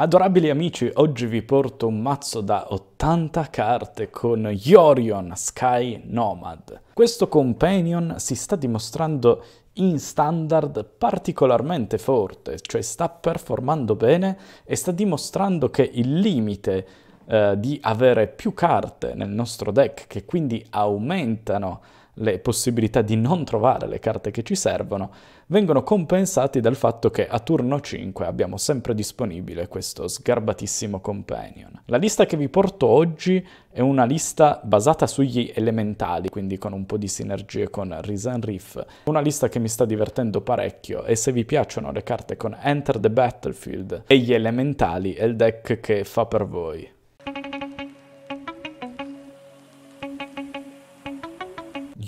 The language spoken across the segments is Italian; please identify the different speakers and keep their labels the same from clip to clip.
Speaker 1: Adorabili amici, oggi vi porto un mazzo da 80 carte con Yorion Sky Nomad. Questo companion si sta dimostrando in standard particolarmente forte, cioè sta performando bene e sta dimostrando che il limite eh, di avere più carte nel nostro deck, che quindi aumentano le possibilità di non trovare le carte che ci servono, vengono compensati dal fatto che a turno 5 abbiamo sempre disponibile questo sgarbatissimo companion. La lista che vi porto oggi è una lista basata sugli elementali, quindi con un po' di sinergie con Risen Reef, una lista che mi sta divertendo parecchio e se vi piacciono le carte con Enter the Battlefield e gli elementali è il deck che fa per voi.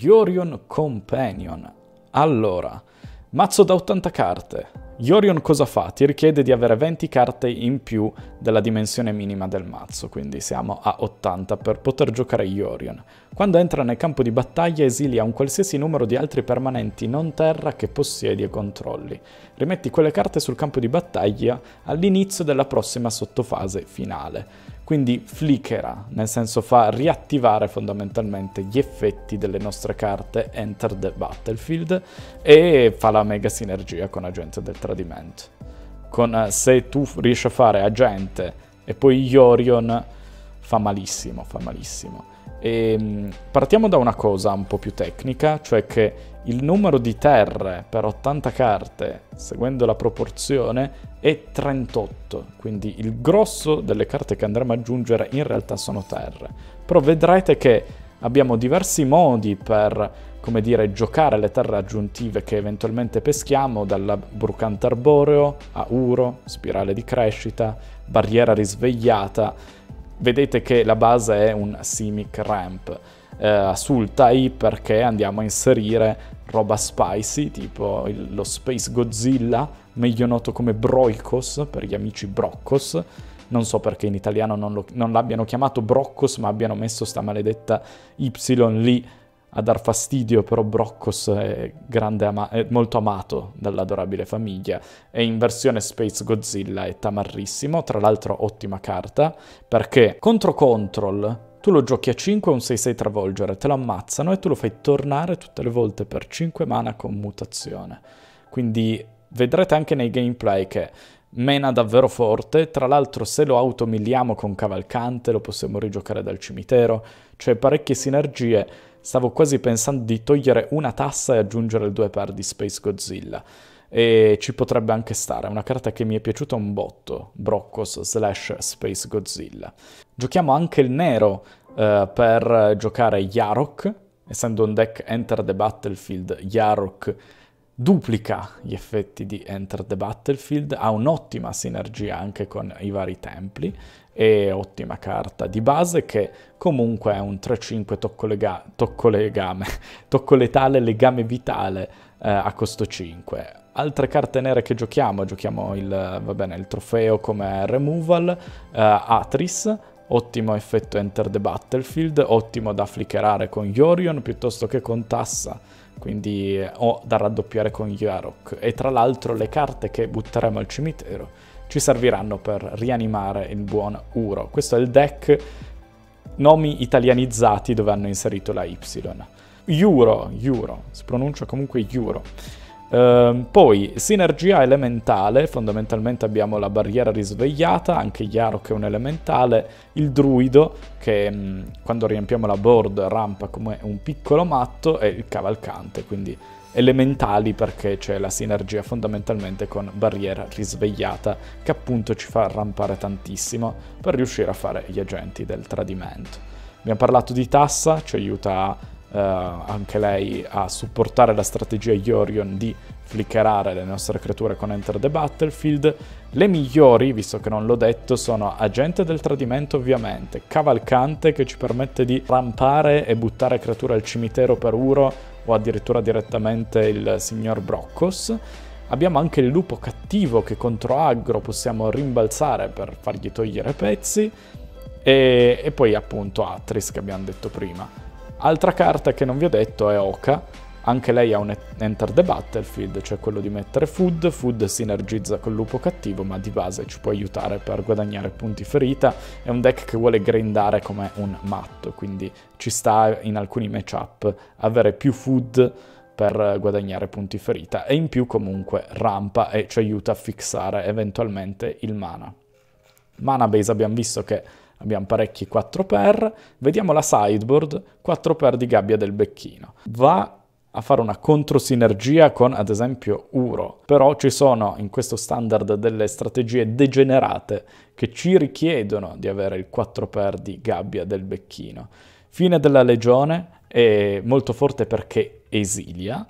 Speaker 1: Yorion Companion. Allora, mazzo da 80 carte. Yorion cosa fa? Ti richiede di avere 20 carte in più della dimensione minima del mazzo, quindi siamo a 80 per poter giocare Yorion. Quando entra nel campo di battaglia esilia un qualsiasi numero di altri permanenti non terra che possiedi e controlli. Rimetti quelle carte sul campo di battaglia all'inizio della prossima sottofase finale quindi flickera, nel senso fa riattivare fondamentalmente gli effetti delle nostre carte Enter the Battlefield e fa la mega sinergia con Agente del Tradimento. Con, eh, se tu riesci a fare Agente e poi Yorion fa malissimo, fa malissimo. E ehm, partiamo da una cosa un po' più tecnica, cioè che il numero di terre per 80 carte, seguendo la proporzione, è 38, quindi il grosso delle carte che andremo ad aggiungere in realtà sono terre. Però vedrete che abbiamo diversi modi per, come dire, giocare le terre aggiuntive che eventualmente peschiamo, dal brucante arboreo a uro, spirale di crescita, barriera risvegliata, Vedete che la base è un simic ramp eh, sul Tai perché andiamo a inserire roba spicy tipo il, lo Space Godzilla, meglio noto come Broicos per gli amici Broccos. Non so perché in italiano non, lo, non l'abbiano chiamato Broccos ma abbiano messo sta maledetta Y lì a dar fastidio, però Broccos è, ama- è molto amato dall'adorabile famiglia. E in versione Space Godzilla è tamarrissimo, tra l'altro ottima carta, perché contro Control tu lo giochi a 5 un 6-6 travolgere, te lo ammazzano e tu lo fai tornare tutte le volte per 5 mana con mutazione. Quindi vedrete anche nei gameplay che mena davvero forte, tra l'altro se lo automilliamo con Cavalcante lo possiamo rigiocare dal cimitero, c'è parecchie sinergie Stavo quasi pensando di togliere una tassa e aggiungere due pair di Space Godzilla. E ci potrebbe anche stare, è una carta che mi è piaciuta un botto, Broccos slash Space Godzilla. Giochiamo anche il nero eh, per giocare Yarok, essendo un deck Enter the Battlefield, Yarok duplica gli effetti di Enter the Battlefield, ha un'ottima sinergia anche con i vari templi e ottima carta di base che comunque è un 3-5 tocco, lega- tocco legame, tocco letale, legame vitale eh, a costo 5. Altre carte nere che giochiamo, giochiamo il, bene, il trofeo come removal, eh, Atris, ottimo effetto Enter the Battlefield, ottimo da flickerare con Yorion piuttosto che con Tassa, quindi eh, o da raddoppiare con Yarok. E tra l'altro le carte che butteremo al cimitero ci serviranno per rianimare il buon Uro. Questo è il deck nomi italianizzati dove hanno inserito la Y. Euro, Euro, si pronuncia comunque Euro. Ehm, poi sinergia elementale, fondamentalmente abbiamo la barriera risvegliata, anche Yaro che è un elementale, il druido che mh, mm, quando riempiamo la board rampa come un piccolo matto e il cavalcante, quindi elementali perché c'è la sinergia fondamentalmente con Barriera Risvegliata che appunto ci fa rampare tantissimo per riuscire a fare gli agenti del tradimento. Abbiamo parlato di Tassa, ci aiuta eh, anche lei a supportare la strategia Yorion di flickerare le nostre creature con Enter the Battlefield. Le migliori, visto che non l'ho detto, sono Agente del Tradimento ovviamente, Cavalcante che ci permette di rampare e buttare creature al cimitero per Uro o addirittura direttamente il signor Broccos. Abbiamo anche il lupo cattivo che contro Agro possiamo rimbalzare per fargli togliere pezzi. E, e poi appunto Atris che abbiamo detto prima. Altra carta che non vi ho detto è Oka, anche lei ha un Enter the Battlefield, cioè quello di mettere Food. Food sinergizza col lupo cattivo, ma di base ci può aiutare per guadagnare punti ferita. È un deck che vuole grindare come un matto, quindi ci sta in alcuni matchup avere più Food per guadagnare punti ferita. E in più comunque rampa e ci aiuta a fixare eventualmente il mana. Mana base abbiamo visto che abbiamo parecchi 4x. Vediamo la sideboard, 4x di gabbia del becchino. Va a fare una controsinergia con ad esempio Uro, però ci sono in questo standard delle strategie degenerate che ci richiedono di avere il 4x di gabbia del becchino. Fine della legione è molto forte perché esilia,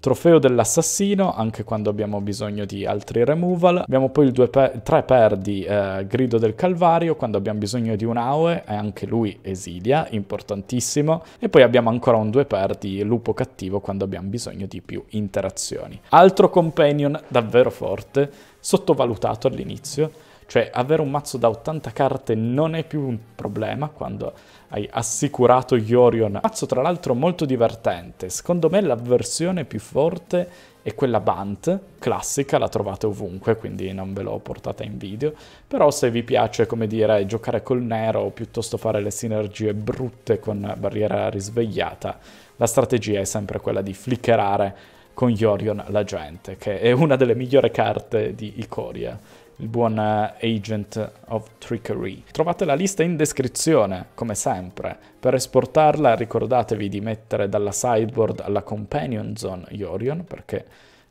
Speaker 1: Trofeo dell'assassino, anche quando abbiamo bisogno di altri removal. Abbiamo poi il 3 per di eh, Grido del Calvario, quando abbiamo bisogno di un Aue, e anche lui esilia, importantissimo. E poi abbiamo ancora un 2 per di Lupo Cattivo, quando abbiamo bisogno di più interazioni. Altro companion davvero forte, sottovalutato all'inizio, cioè avere un mazzo da 80 carte non è più un problema quando hai assicurato Yorion. Mazzo tra l'altro molto divertente, secondo me la versione più forte è quella Bant, classica, la trovate ovunque, quindi non ve l'ho portata in video, però se vi piace, come dire, giocare col nero o piuttosto fare le sinergie brutte con barriera risvegliata, la strategia è sempre quella di flickerare con Yorion la gente, che è una delle migliori carte di Ikoria il buon eh, Agent of Trickery. Trovate la lista in descrizione, come sempre. Per esportarla ricordatevi di mettere dalla sideboard alla companion zone Yorion, perché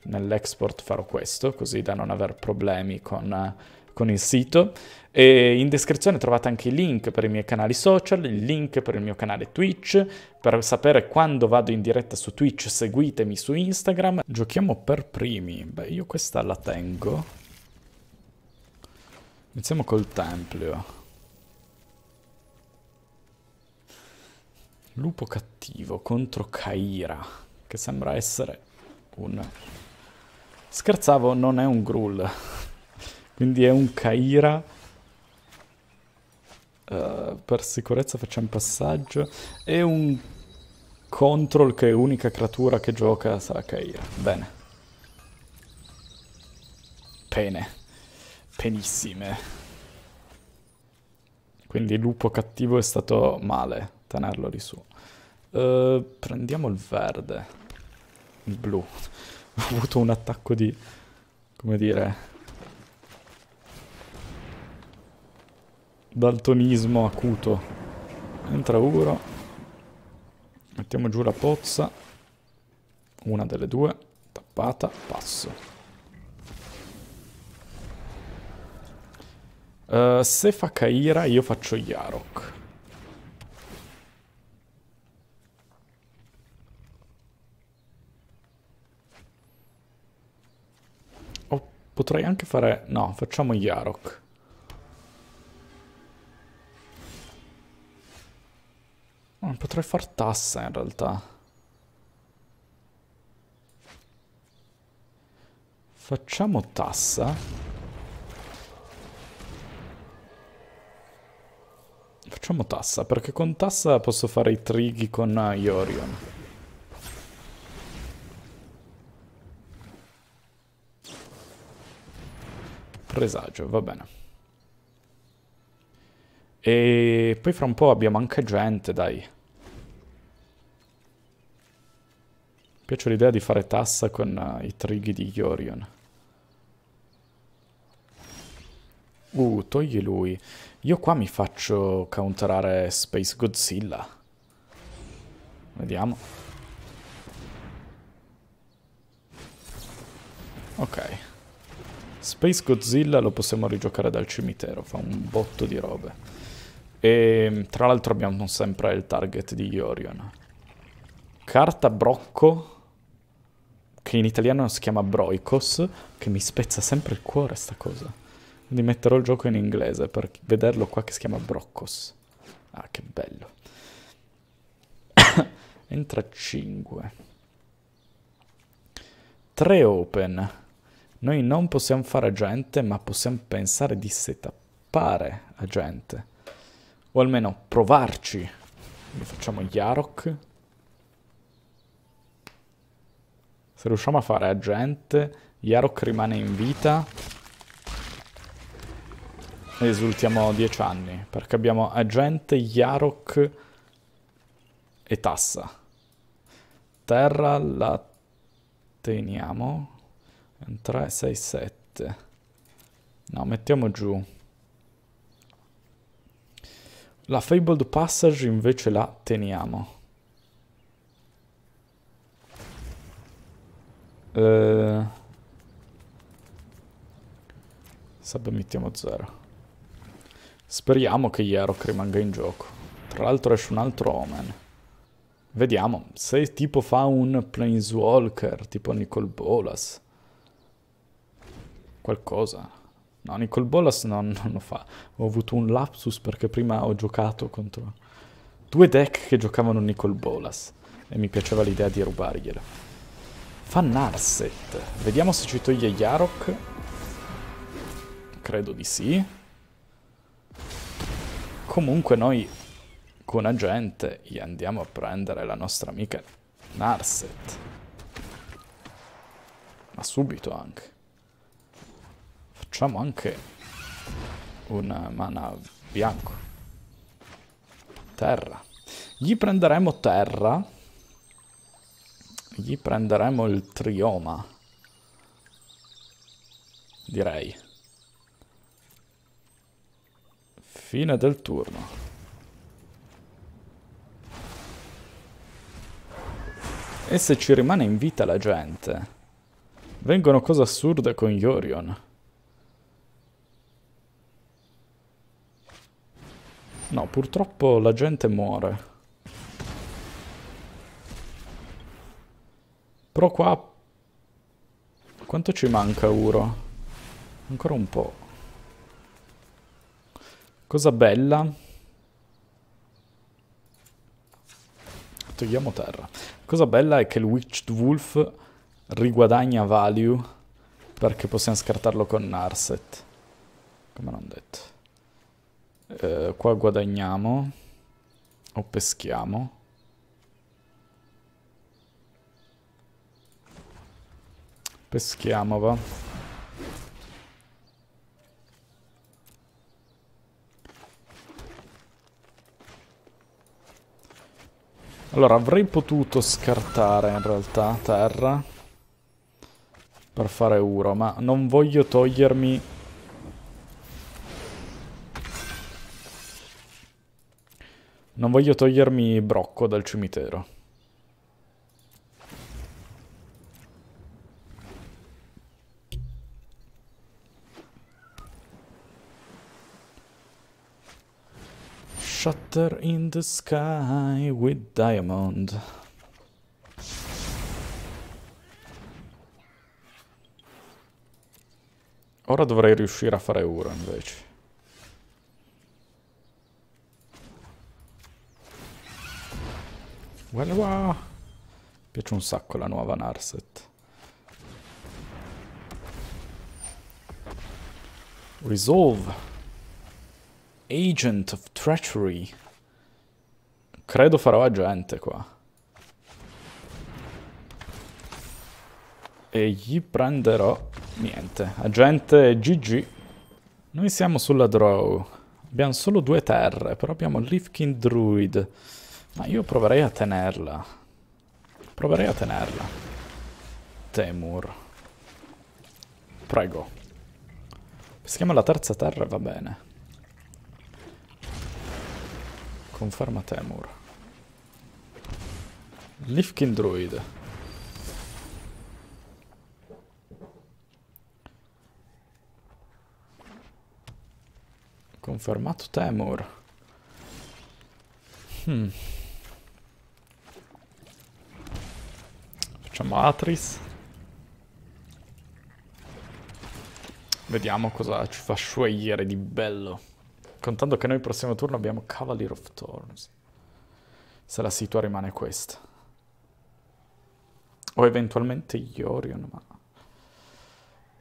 Speaker 1: nell'export farò questo, così da non aver problemi con, eh, con il sito. E in descrizione trovate anche i link per i miei canali social, il link per il mio canale Twitch. Per sapere quando vado in diretta su Twitch seguitemi su Instagram. Giochiamo per primi. Beh, io questa la tengo. Iniziamo col tempio. Lupo cattivo contro Kaira, che sembra essere un... Scherzavo, non è un Gruul. Quindi è un Kaira. Uh, per sicurezza facciamo passaggio. E un Control che è unica creatura che gioca sarà Kaira. Bene. Pene penissime. Quindi il lupo cattivo è stato male tenerlo lì su. Uh, prendiamo il verde. Il blu. Ho avuto un attacco di... come dire... daltonismo acuto. Entra uno. Mettiamo giù la pozza. Una delle due. Tappata. Passo. Eh, se fa Kaira io faccio Yarok. Oh, potrei anche fare... No, facciamo Yarok. Oh, potrei far tassa in realtà. Facciamo tassa. Facciamo tassa, perché con tassa posso fare i trighi con Iorion. Presagio, va bene. E poi fra un po' abbiamo anche gente, dai. Mi piace l'idea di fare tassa con uh, i trighi di Iorion. Uh, togli lui. Io qua mi faccio counterare Space Godzilla. Vediamo. Ok. Space Godzilla lo possiamo rigiocare dal cimitero, fa un botto di robe. E tra l'altro abbiamo sempre il target di Yorion. Carta Brocco, che in italiano si chiama Broikos, che mi spezza sempre il cuore sta cosa. Quindi metterò il gioco in inglese per vederlo qua che si chiama Broccos. Ah, che bello. Entra 5. 3 open. Noi non possiamo fare agente, ma possiamo pensare di setappare agente. O almeno provarci. Quindi facciamo Yarok. Se riusciamo a fare agente, Yarok rimane in vita esultiamo 10 anni, perché abbiamo Agente, Yarok e Tassa. Terra la teniamo. 3, 6, 7. No, mettiamo giù. La Fabled Passage invece la teniamo. Uh, eh, submettiamo 0. Speriamo che Yarok rimanga in gioco. Tra l'altro esce un altro Omen. Vediamo, se tipo fa un Planeswalker, tipo Nicol Bolas. Qualcosa. No, Nicol Bolas no, non lo fa. Ho avuto un lapsus perché prima ho giocato contro due deck che giocavano Nicol Bolas. E mi piaceva l'idea di rubarglielo. Fa Narset. Vediamo se ci toglie Yarok. Credo di sì. Comunque noi con agente gli andiamo a prendere la nostra amica Narset. Ma subito anche. Facciamo anche una mana bianco. Terra. Gli prenderemo terra. Gli prenderemo il trioma. Direi. Fine del turno. E se ci rimane in vita la gente? Vengono cose assurde con Yorion. No, purtroppo la gente muore. Però qua... Quanto ci manca Uro? Ancora un po'. Cosa bella. Togliamo terra. Cosa bella è che il Witched Wolf riguadagna value perché possiamo scartarlo con Narset. Come non detto. Eh, qua guadagniamo o peschiamo. Peschiamo, va. Allora, avrei potuto scartare in realtà terra per fare Uro, ma non voglio togliermi... Non voglio togliermi Brocco dal cimitero. glitter in the sky with diamond. Ora dovrei riuscire a fare uno invece. Guarda wow. Mi piace un sacco la nuova Narset. Resolve. Agent of Treachery. Credo farò agente qua. E gli prenderò... Niente. Agente GG. Noi siamo sulla draw. Abbiamo solo due terre, però abbiamo Lifkin Druid. Ma io proverei a tenerla. Proverei a tenerla. Temur. Prego. Peschiamo la terza terra, va bene. Conferma Temur. Lifkin Druid. Confermato Temur. Hmm. Facciamo Atris. Vediamo cosa ci fa sciogliere di bello. Contando che noi il prossimo turno abbiamo Cavalier of Thorns. Se la situa rimane questa. O eventualmente Yorion, ma...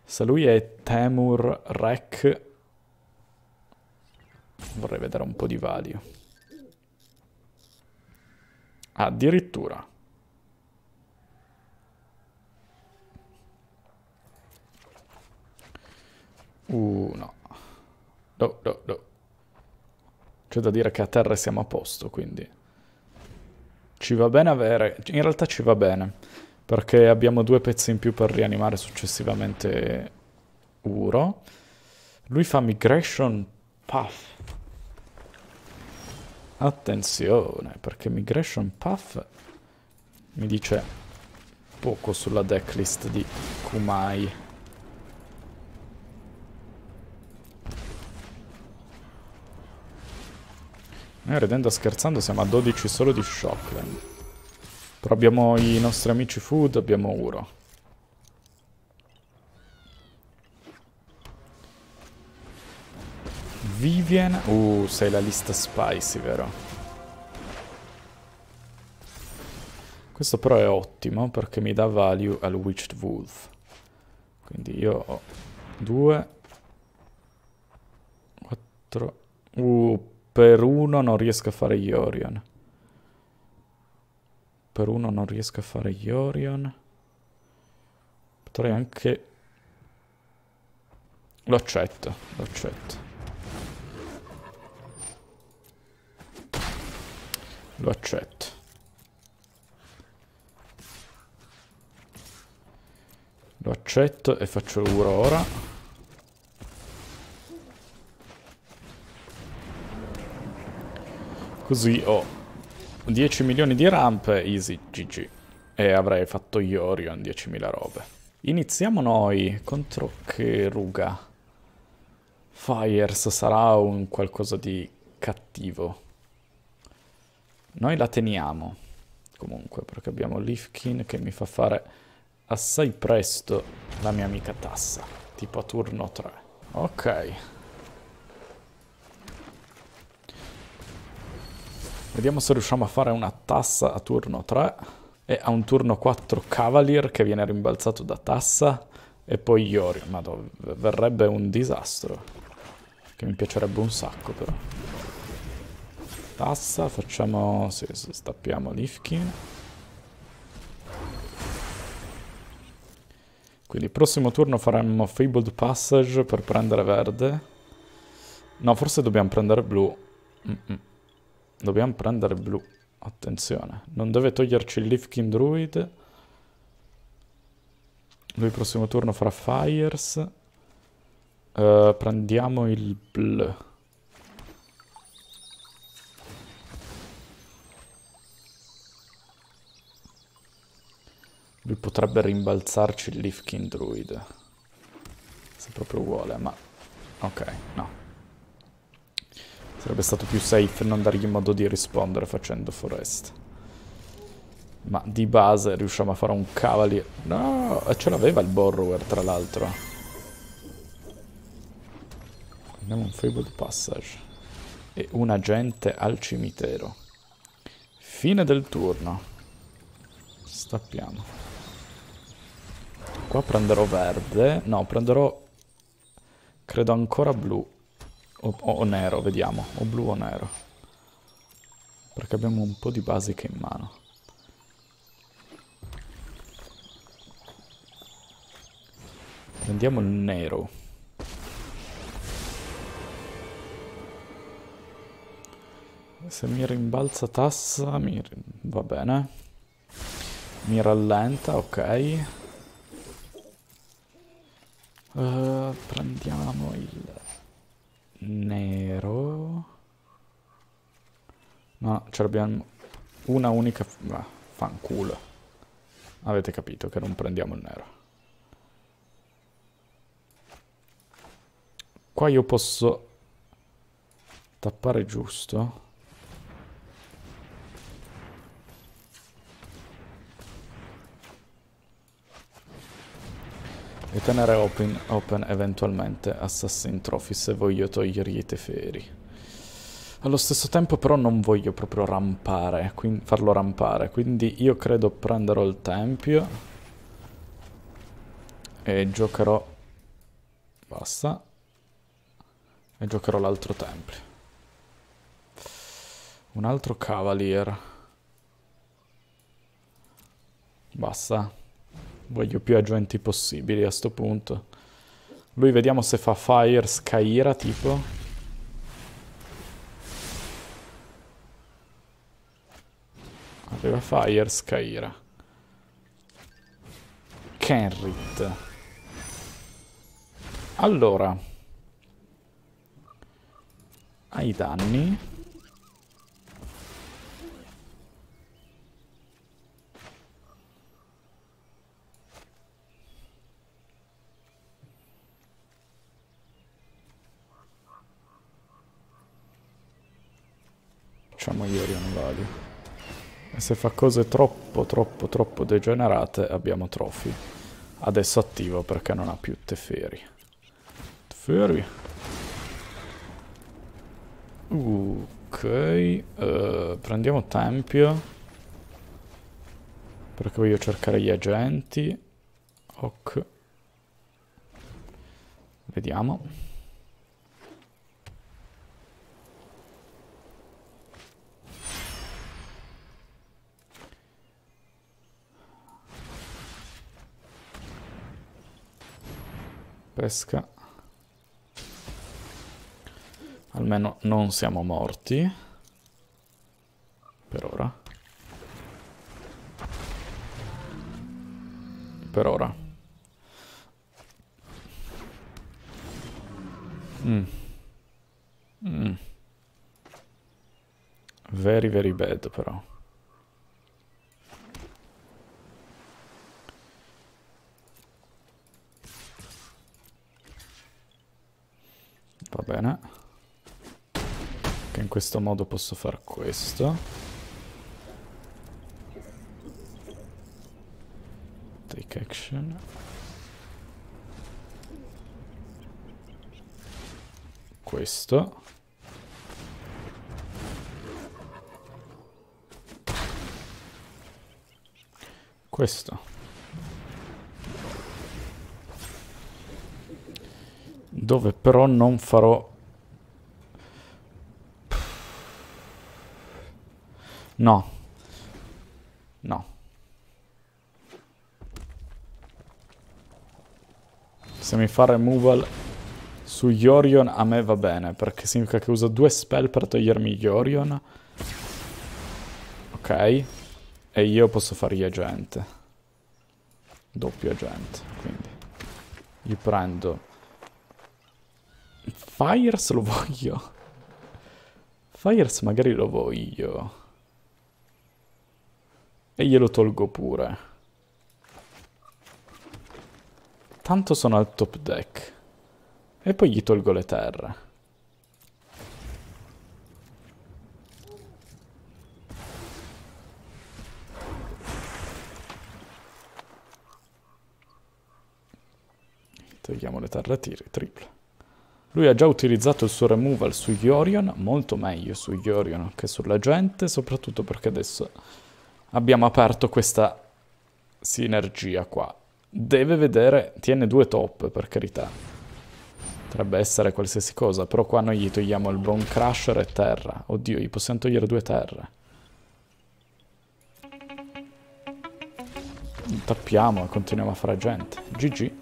Speaker 1: Se lui è Temur Rek... Vorrei vedere un po' di value. Addirittura. Uh, no. No, no, no. C'è da dire che a terra siamo a posto, quindi... Ci va bene avere... In realtà ci va bene, perché abbiamo due pezzi in più per rianimare successivamente Uro. Lui fa Migration Path. Attenzione, perché Migration Path mi dice poco sulla decklist di Kumai. Noi ridendo scherzando siamo a 12 solo di Shockland. Però abbiamo i nostri amici Food, abbiamo Uro. Vivian... Uh, sei la lista spicy, vero? Questo però è ottimo perché mi dà value al Witched Wolf. Quindi io ho 2, Quattro... Uh, per uno non riesco a fare Yorion. Per uno non riesco a fare Yorion. Potrei anche... Lo accetto, lo accetto. Lo accetto. Lo accetto e faccio l'uro ora. Così ho 10 milioni di rampe, easy, gg. E avrei fatto io 10.000 robe. Iniziamo noi contro Keruga. Fires sarà un qualcosa di cattivo. Noi la teniamo, comunque, perché abbiamo Lifkin che mi fa fare assai presto la mia amica tassa, tipo a turno 3. Ok, Vediamo se riusciamo a fare una tassa a turno 3 e a un turno 4 Cavalier che viene rimbalzato da tassa e poi Iorio. Madonna, verrebbe un disastro. Che mi piacerebbe un sacco però. Tassa, facciamo... sì, stappiamo Lifkin. Quindi prossimo turno faremmo Fabled Passage per prendere verde. No, forse dobbiamo prendere blu. Mm -mm. Dobbiamo prendere blu. Attenzione. Non deve toglierci il Leafkin Druid. Lui il prossimo turno farà Fires. Uh, prendiamo il blu. Lui potrebbe rimbalzarci il Leafkin Druid. Se proprio vuole, ma... Ok, no. Sarebbe stato più safe non dargli modo di rispondere facendo forest. Ma di base riusciamo a fare un cavaliere. No, ce l'aveva il borrower tra l'altro. Andiamo un fabled passage. E un agente al cimitero. Fine del turno. Stappiamo. Qua prenderò verde. No, prenderò... Credo ancora blu o, o nero, vediamo, o blu o nero. Perché abbiamo un po' di basiche in mano. Prendiamo il nero. Se mi rimbalza tassa, mi... va bene. Mi rallenta, ok. Uh, prendiamo il nero no ce l'abbiamo una unica ah, fanculo avete capito che non prendiamo il nero qua io posso tappare giusto E tenere open, open eventualmente Assassin Trophy se voglio togliergli i teferi. Allo stesso tempo però non voglio proprio rampare, farlo rampare, quindi io credo prenderò il tempio e giocherò... basta. E giocherò l'altro tempio. Un altro cavalier. Basta. Voglio più agenti possibili a sto punto. Lui vediamo se fa Fire Skyra tipo. Aveva Fire Skyra. Kenrit. Allora. Ai danni. se fa cose troppo troppo troppo degenerate abbiamo trofi Adesso attivo perché non ha più Teferi. Teferi. Ok. Uh, prendiamo Tempio. Perché voglio cercare gli agenti. Ok. Vediamo. pesca. Almeno non siamo morti. Per ora. Per ora. Mm. Mm. Very, very bad, però. Che in questo modo posso fare questo. Take action. Questo. Questo. Dove però non farò No. No. Se mi fa removal su Yorion a me va bene, perché significa che uso due spell per togliermi Yorion. Ok. E io posso fargli agente. Doppio agente, quindi. Gli prendo... Fires lo voglio. Fires magari lo voglio. E glielo tolgo pure. Tanto sono al top deck. E poi gli tolgo le terre. Togliamo le terre tiri, triple. Lui ha già utilizzato il suo removal sugli Orion, molto meglio sugli Orion che sulla gente, soprattutto perché adesso abbiamo aperto questa sinergia qua. Deve vedere, tiene due top per carità. Potrebbe essere qualsiasi cosa, però qua noi gli togliamo il Bone Crusher e terra. Oddio, gli possiamo togliere due terre. Tappiamo e continuiamo a fare gente. GG.